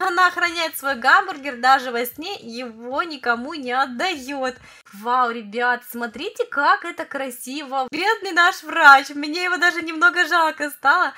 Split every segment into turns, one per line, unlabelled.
Она охраняет свой гамбургер даже во сне, его никому не отдает. Вау, ребят, смотрите, как это красиво. Бедный наш врач, мне его даже немного жалко стало.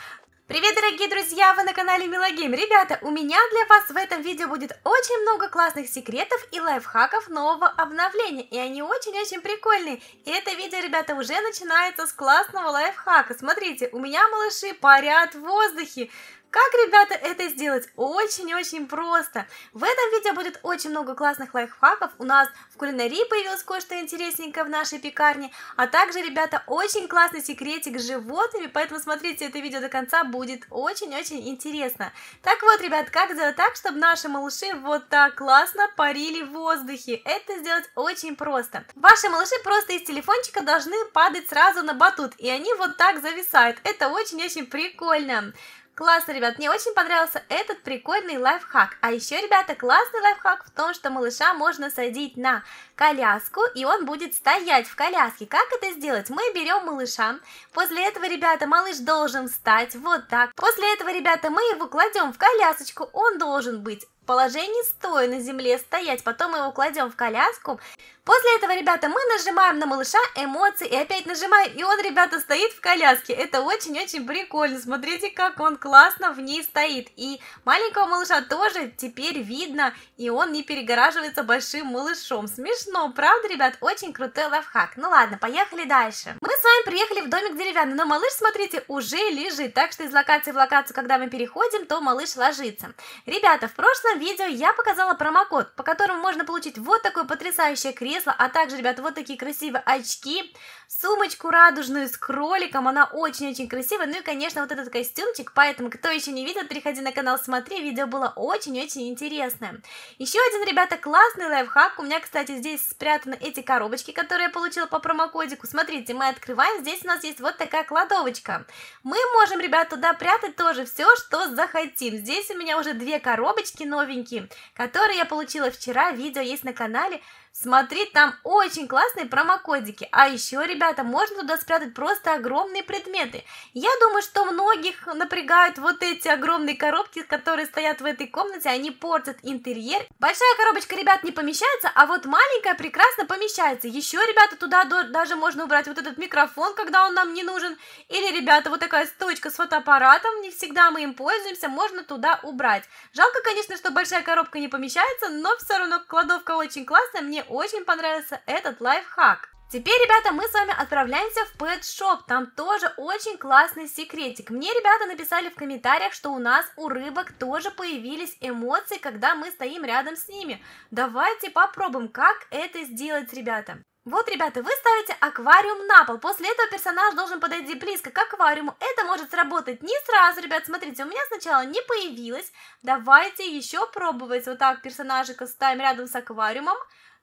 Привет, дорогие друзья, вы на канале Милогейм. Ребята, у меня для вас в этом видео будет очень много классных секретов и лайфхаков нового обновления. И они очень-очень прикольные. И это видео, ребята, уже начинается с классного лайфхака. Смотрите, у меня малыши парят в воздухе. Как, ребята, это сделать? Очень-очень просто. В этом видео будет очень много классных лайфхаков. У нас в кулинарии появилось кое-что интересненькое в нашей пекарне. А также, ребята, очень классный секретик с животными. Поэтому смотрите это видео до конца, будет очень-очень интересно. Так вот, ребят, как сделать так, чтобы наши малыши вот так классно парили в воздухе? Это сделать очень просто. Ваши малыши просто из телефончика должны падать сразу на батут. И они вот так зависают. Это очень-очень прикольно. Классно, ребят, мне очень понравился этот прикольный лайфхак. А еще, ребята, классный лайфхак в том, что малыша можно садить на коляску, и он будет стоять в коляске. Как это сделать? Мы берем малыша, после этого, ребята, малыш должен встать вот так. После этого, ребята, мы его кладем в колясочку, он должен быть положении стоя на земле стоять, потом мы его кладем в коляску. После этого, ребята, мы нажимаем на малыша эмоции и опять нажимаем, и он, ребята, стоит в коляске. Это очень-очень прикольно, смотрите, как он классно в ней стоит. И маленького малыша тоже теперь видно, и он не перегораживается большим малышом. Смешно, правда, ребят? Очень крутой лайфхак. Ну ладно, поехали дальше. Мы с вами приехали в домик деревянный, но малыш, смотрите, уже лежит, так что из локации в локацию, когда мы переходим, то малыш ложится. Ребята, в прошлый начала видео я показала промокод, по которому можно получить вот такое потрясающее кресло, а также, ребят, вот такие красивые очки, сумочку радужную с кроликом, она очень-очень красивая, ну и, конечно, вот этот костюмчик, поэтому, кто еще не видел, переходи на канал, смотри, видео было очень-очень интересное. Еще один, ребята, классный лайфхак, у меня, кстати, здесь спрятаны эти коробочки, которые я получила по промокодику, смотрите, мы открываем, здесь у нас есть вот такая кладовочка. Мы можем, ребят, туда прятать тоже все, что захотим, здесь у меня уже две коробочки, но новенькие, которые я получила вчера, видео есть на канале, Смотри, там очень классные промокодики. А еще, ребята, можно туда спрятать просто огромные предметы. Я думаю, что многих напрягают вот эти огромные коробки, которые стоят в этой комнате. Они портят интерьер. Большая коробочка, ребят, не помещается, а вот маленькая прекрасно помещается. Еще, ребята, туда даже можно убрать вот этот микрофон, когда он нам не нужен. Или, ребята, вот такая стоечка с фотоаппаратом. Не всегда мы им пользуемся, можно туда убрать. Жалко, конечно, что большая коробка не помещается, но все равно кладовка очень классная. Мне очень понравился этот лайфхак. Теперь, ребята, мы с вами отправляемся в Pet шоп там тоже очень классный секретик. Мне ребята написали в комментариях, что у нас у рыбок тоже появились эмоции, когда мы стоим рядом с ними. Давайте попробуем, как это сделать, ребята. Вот, ребята, вы ставите аквариум на пол, после этого персонаж должен подойти близко к аквариуму. Это может сработать не сразу, ребят, смотрите, у меня сначала не появилось. Давайте еще пробовать вот так персонажика ставим рядом с аквариумом.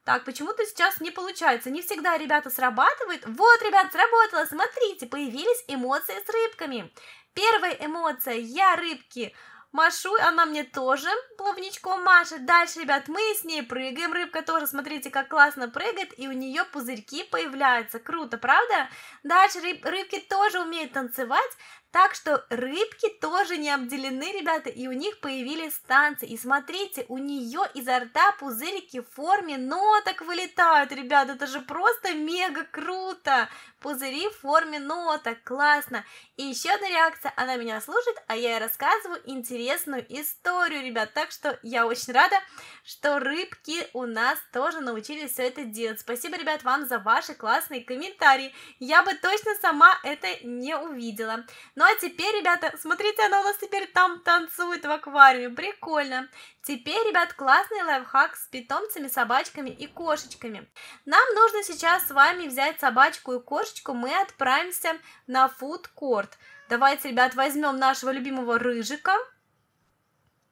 Так, почему-то сейчас не получается. Не всегда ребята срабатывают. Вот, ребят, сработало. Смотрите, появились эмоции с рыбками. Первая эмоция «Я рыбки» машу, она мне тоже плавничком машет. Дальше, ребят, мы с ней прыгаем, рыбка тоже, смотрите, как классно прыгает, и у нее пузырьки появляются. Круто, правда? Дальше рыб, рыбки тоже умеют танцевать. Так что рыбки тоже не обделены, ребята, и у них появились станции. И смотрите, у нее изо рта пузырики в форме ноток вылетают, ребята, это же просто мега круто! Пузыри в форме ноток, классно! И еще одна реакция, она меня слушает, а я ей рассказываю интересную историю, ребят. Так что я очень рада, что рыбки у нас тоже научились все это делать. Спасибо, ребят, вам за ваши классные комментарии. Я бы точно сама это не увидела. Ну а теперь, ребята, смотрите, она у нас теперь там танцует в аквариуме, прикольно. Теперь, ребят, классный лайфхак с питомцами, собачками и кошечками. Нам нужно сейчас с вами взять собачку и кошечку, мы отправимся на фудкорт. Давайте, ребят, возьмем нашего любимого рыжика.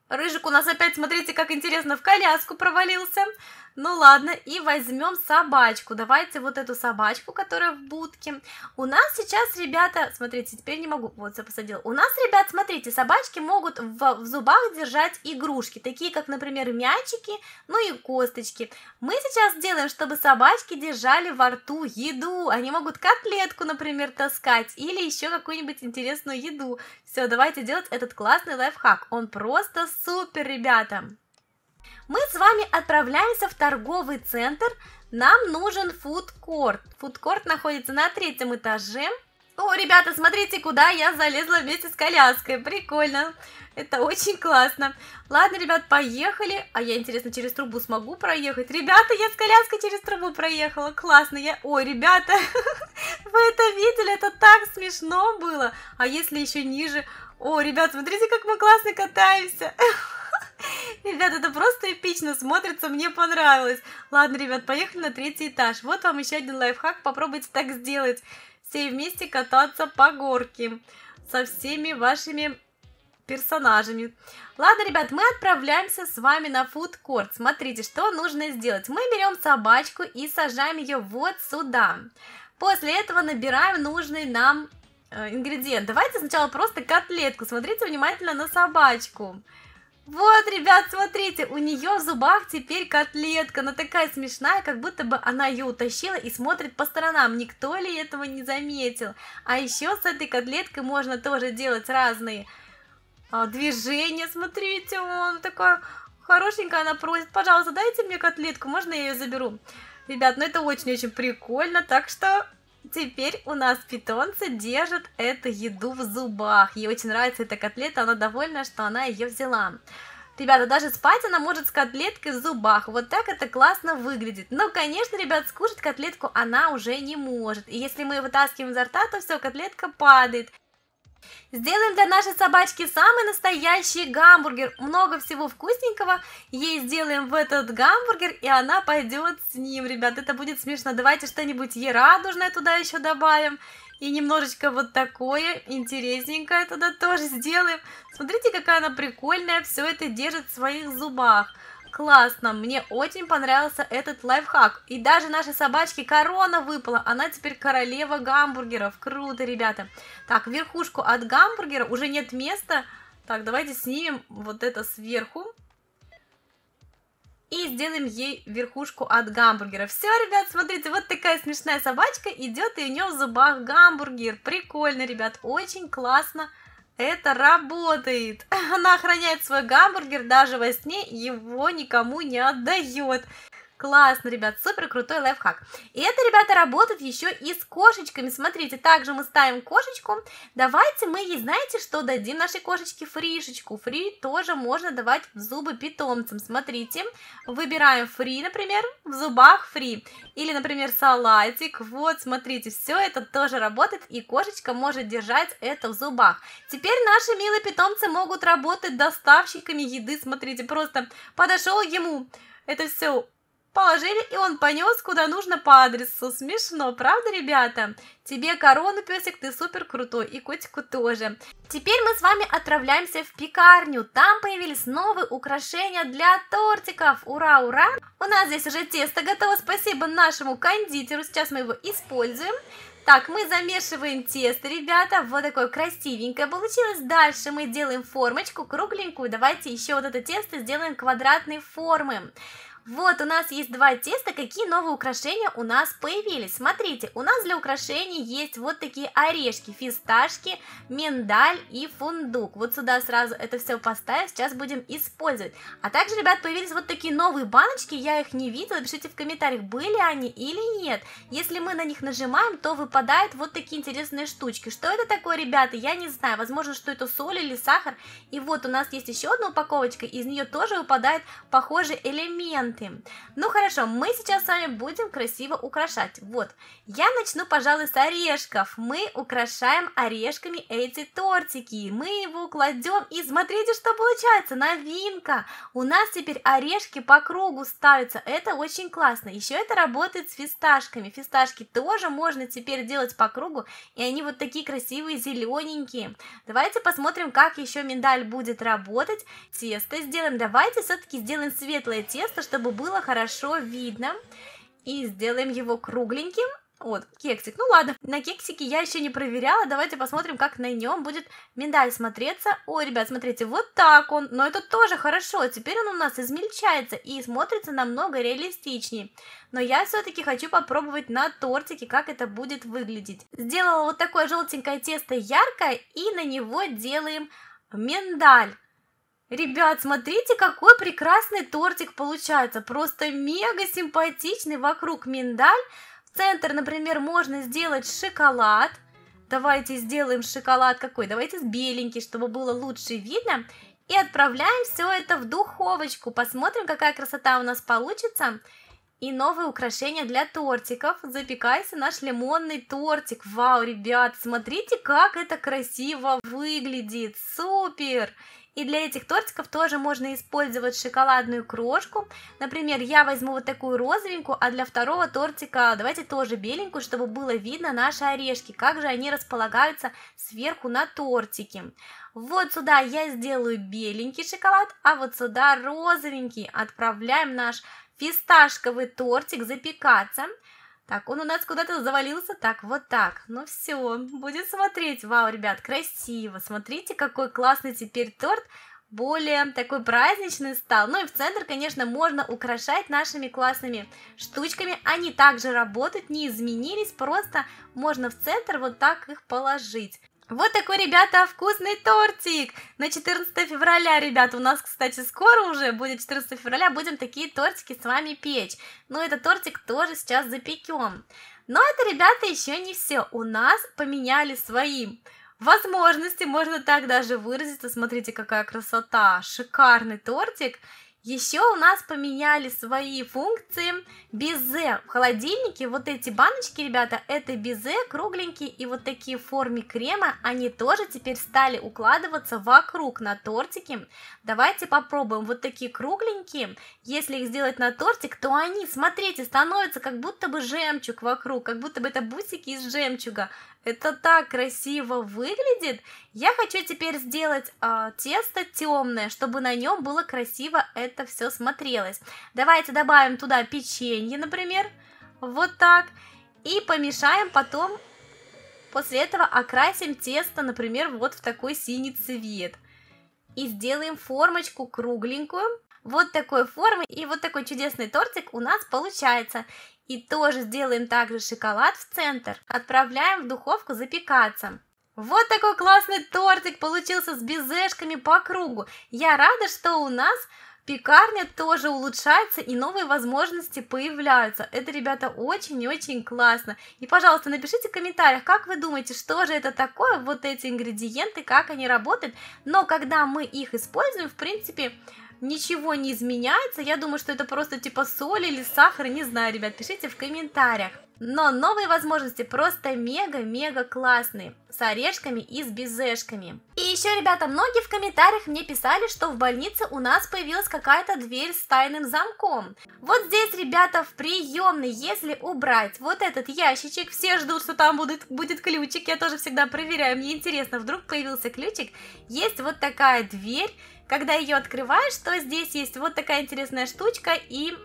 Рыжик у нас опять, смотрите, как интересно, в коляску провалился. Ну ладно, и возьмем собачку. Давайте вот эту собачку, которая в будке. У нас сейчас, ребята, смотрите, теперь не могу, вот, я посадила. У нас, ребят, смотрите, собачки могут в, в зубах держать игрушки, такие как, например, мячики, ну и косточки. Мы сейчас делаем, чтобы собачки держали во рту еду. Они могут котлетку, например, таскать или еще какую-нибудь интересную еду. Все, давайте делать этот классный лайфхак. Он просто супер, ребята! мы с вами отправляемся в торговый центр. Нам нужен фудкорт. Фудкорт находится на третьем этаже. О, ребята, смотрите, куда я залезла вместе с коляской. Прикольно. Это очень классно. Ладно, ребят, поехали. А я, интересно, через трубу смогу проехать? Ребята, я с коляской через трубу проехала. Классно. Я... Ой, ребята, вы это видели? Это так смешно было. А если еще ниже? О, ребят, смотрите, как мы классно катаемся. Ребят, это просто эпично смотрится, мне понравилось. Ладно, ребят, поехали на третий этаж. Вот вам еще один лайфхак, попробуйте так сделать. Все вместе кататься по горке со всеми вашими персонажами. Ладно, ребят, мы отправляемся с вами на фудкорт. Смотрите, что нужно сделать. Мы берем собачку и сажаем ее вот сюда. После этого набираем нужный нам э, ингредиент. Давайте сначала просто котлетку. Смотрите внимательно на собачку. Собачку. Вот, ребят, смотрите, у нее в зубах теперь котлетка. Она такая смешная, как будто бы она ее утащила и смотрит по сторонам. Никто ли этого не заметил? А еще с этой котлеткой можно тоже делать разные а, движения. Смотрите, он такой хорошенькая, она просит, пожалуйста, дайте мне котлетку, можно я ее заберу? Ребят, ну это очень-очень прикольно, так что теперь у нас питомцы держат эту еду в зубах. Ей очень нравится эта котлета, она довольна, что она ее взяла. Ребята, даже спать она может с котлеткой в зубах. Вот так это классно выглядит. Но, конечно, ребят, скушать котлетку она уже не может. И если мы ее вытаскиваем изо рта, то все, котлетка падает. Сделаем для нашей собачки самый настоящий гамбургер. Много всего вкусненького. Ей сделаем в этот гамбургер, и она пойдет с ним, ребят. Это будет смешно. Давайте что-нибудь ей радужное туда еще добавим. И немножечко вот такое интересненькое туда тоже сделаем. Смотрите, какая она прикольная. Все это держит в своих зубах классно, мне очень понравился этот лайфхак. И даже нашей собачке корона выпала, она теперь королева гамбургеров. Круто, ребята. Так, верхушку от гамбургера уже нет места. Так, давайте снимем вот это сверху. И сделаем ей верхушку от гамбургера. Все, ребят, смотрите, вот такая смешная собачка идет, и у нее в зубах гамбургер. Прикольно, ребят, очень классно это работает. Она охраняет свой гамбургер даже во сне, его никому не отдает. Классно, ребят, супер крутой лайфхак. И это, ребята, работает еще и с кошечками. Смотрите, также мы ставим кошечку. Давайте мы ей, знаете, что дадим нашей кошечке? Фришечку. Фри тоже можно давать в зубы питомцам. Смотрите, выбираем фри, например, в зубах фри. Или, например, салатик. Вот, смотрите, все это тоже работает, и кошечка может держать это в зубах. Теперь наши милые питомцы могут работать доставщиками еды. Смотрите, просто подошел ему это все Положили, и он понес куда нужно по адресу. Смешно, правда, ребята? Тебе корону, песик, ты супер крутой, и котику тоже. Теперь мы с вами отправляемся в пекарню. Там появились новые украшения для тортиков. Ура, ура! У нас здесь уже тесто готово. Спасибо нашему кондитеру. Сейчас мы его используем. Так, мы замешиваем тесто, ребята. Вот такое красивенькое получилось. Дальше мы делаем формочку кругленькую. Давайте еще вот это тесто сделаем квадратной формы. Вот, у нас есть два теста, какие новые украшения у нас появились. Смотрите, у нас для украшений есть вот такие орешки, фисташки, миндаль и фундук. Вот сюда сразу это все поставим, сейчас будем использовать. А также, ребят, появились вот такие новые баночки, я их не видела, пишите в комментариях, были они или нет. Если мы на них нажимаем, то выпадают вот такие интересные штучки. Что это такое, ребята, я не знаю, возможно, что это соль или сахар. И вот у нас есть еще одна упаковочка, из нее тоже выпадает похожий элемент ленты. Ну хорошо, мы сейчас с вами будем красиво украшать. Вот, я начну, пожалуй, с орешков. Мы украшаем орешками эти тортики. Мы его кладем и смотрите, что получается. Новинка. У нас теперь орешки по кругу ставятся. Это очень классно. Еще это работает с фисташками. Фисташки тоже можно теперь делать по кругу. И они вот такие красивые, зелененькие. Давайте посмотрим, как еще миндаль будет работать. Тесто сделаем. Давайте все-таки сделаем светлое тесто, чтобы чтобы было хорошо видно. И сделаем его кругленьким. Вот, кексик. Ну ладно, на кексике я еще не проверяла. Давайте посмотрим, как на нем будет миндаль смотреться. ой ребят, смотрите, вот так он. Но это тоже хорошо. Теперь он у нас измельчается и смотрится намного реалистичнее. Но я все-таки хочу попробовать на тортике, как это будет выглядеть. Сделала вот такое желтенькое тесто яркое и на него делаем миндаль. Ребят, смотрите, какой прекрасный тортик получается. Просто мега симпатичный вокруг миндаль. В центр, например, можно сделать шоколад. Давайте сделаем шоколад какой? Давайте беленький, чтобы было лучше видно. И отправляем все это в духовочку. Посмотрим, какая красота у нас получится. И новые украшения для тортиков. Запекайся наш лимонный тортик. Вау, ребят, смотрите, как это красиво выглядит. Супер! И для этих тортиков тоже можно использовать шоколадную крошку. Например, я возьму вот такую розовенькую, а для второго тортика давайте тоже беленькую, чтобы было видно наши орешки, как же они располагаются сверху на тортике. Вот сюда я сделаю беленький шоколад, а вот сюда розовенький. Отправляем наш фисташковый тортик запекаться. Так, он у нас куда-то завалился. Так, вот так. Ну все, будет смотреть. Вау, ребят, красиво. Смотрите, какой классный теперь торт более такой праздничный стал. Ну и в центр, конечно, можно украшать нашими классными штучками. Они также работают, не изменились, просто можно в центр вот так их положить. Вот такой, ребята, вкусный тортик на 14 февраля, ребята. У нас, кстати, скоро уже будет 14 февраля, будем такие тортики с вами печь. Но ну, этот тортик тоже сейчас запекем. Но это, ребята, еще не все. У нас поменяли свои возможности, можно так даже выразиться. Смотрите, какая красота, шикарный тортик. Еще у нас поменяли свои функции безе. В холодильнике вот эти баночки, ребята, это безе, кругленькие и вот такие в форме крема, они тоже теперь стали укладываться вокруг на тортики. Давайте попробуем вот такие кругленькие. Если их сделать на тортик, то они, смотрите, становятся как будто бы жемчуг вокруг, как будто бы это бусики из жемчуга. Это так красиво выглядит. Я хочу теперь сделать э, тесто темное, чтобы на нем было красиво это все смотрелось. Давайте добавим туда печенье, например. Вот так. И помешаем потом. После этого окрасим тесто, например, вот в такой синий цвет. И сделаем формочку кругленькую вот такой формы и вот такой чудесный тортик у нас получается. И тоже сделаем также шоколад в центр. Отправляем в духовку запекаться. Вот такой классный тортик получился с безешками по кругу. Я рада, что у нас пекарня тоже улучшается и новые возможности появляются. Это, ребята, очень очень классно. И, пожалуйста, напишите в комментариях, как вы думаете, что же это такое, вот эти ингредиенты, как они работают. Но когда мы их используем, в принципе, ничего не изменяется. Я думаю, что это просто типа соль или сахар. Не знаю, ребят, пишите в комментариях. Но новые возможности просто мега-мега классные, с орешками и с безешками. И еще, ребята, многие в комментариях мне писали, что в больнице у нас появилась какая-то дверь с тайным замком. Вот здесь, ребята, в приемной, если убрать вот этот ящичек, все ждут, что там будет, будет ключик, я тоже всегда проверяю, мне интересно, вдруг появился ключик, есть вот такая дверь, когда ее открываешь, то здесь есть вот такая интересная штучка и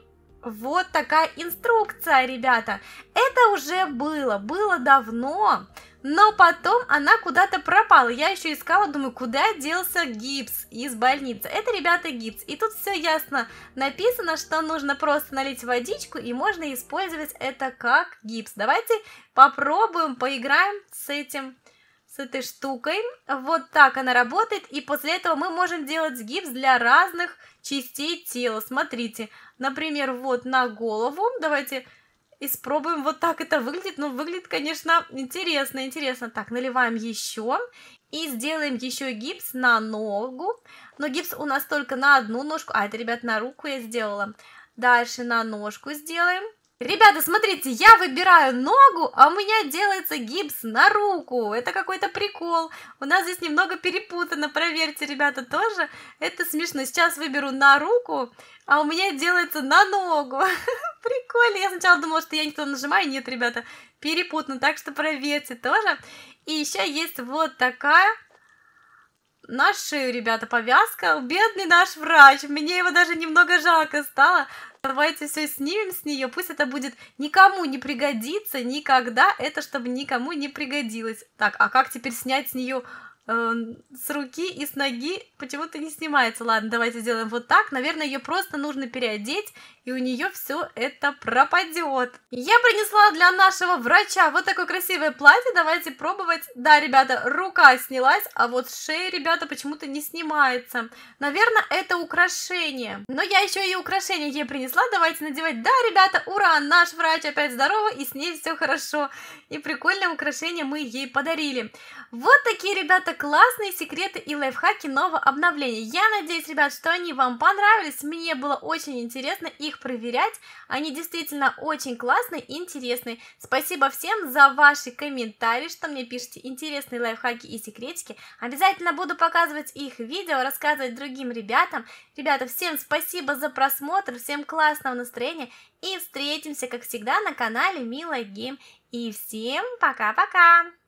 вот такая инструкция, ребята. Это уже было, было давно. Но потом она куда-то пропала. Я еще искала, думаю, куда делся гипс из больницы. Это, ребята, гипс. И тут все ясно написано, что нужно просто налить водичку и можно использовать это как гипс. Давайте попробуем, поиграем с этим с этой штукой. Вот так она работает. И после этого мы можем делать гипс для разных частей тела. Смотрите, например, вот на голову. Давайте испробуем. Вот так это выглядит. Ну, выглядит, конечно, интересно, интересно. Так, наливаем еще. И сделаем еще гипс на ногу. Но гипс у нас только на одну ножку. А, это, ребят, на руку я сделала. Дальше на ножку сделаем. Ребята, смотрите, я выбираю ногу, а у меня делается гипс на руку. Это какой-то прикол. У нас здесь немного перепутано, проверьте, ребята, тоже. Это смешно. Сейчас выберу на руку, а у меня делается на ногу. Прикольно. Я сначала думала, что я никто нажимаю. Нет, ребята, перепутано. Так что проверьте тоже. И еще есть вот такая на ребята, повязка. Бедный наш врач, мне его даже немного жалко стало. Давайте все снимем с нее, пусть это будет никому не пригодится никогда, это чтобы никому не пригодилось. Так, а как теперь снять с нее Эм, с руки и с ноги почему-то не снимается. Ладно, давайте сделаем вот так. Наверное, ее просто нужно переодеть, и у нее все это пропадет. Я принесла для нашего врача вот такое красивое платье. Давайте пробовать. Да, ребята, рука снялась, а вот шея, ребята, почему-то не снимается. Наверное, это украшение. Но я еще и украшение ей принесла. Давайте надевать. Да, ребята, ура, наш врач опять здорова, и с ней все хорошо. И прикольное украшение мы ей подарили. Вот такие, ребята, это классные секреты и лайфхаки нового обновления. Я надеюсь, ребят, что они вам понравились. Мне было очень интересно их проверять. Они действительно очень классные и интересные. Спасибо всем за ваши комментарии, что мне пишете интересные лайфхаки и секретики. Обязательно буду показывать их видео, рассказывать другим ребятам. Ребята, всем спасибо за просмотр, всем классного настроения. И встретимся, как всегда, на канале Мила Гейм. И всем пока-пока!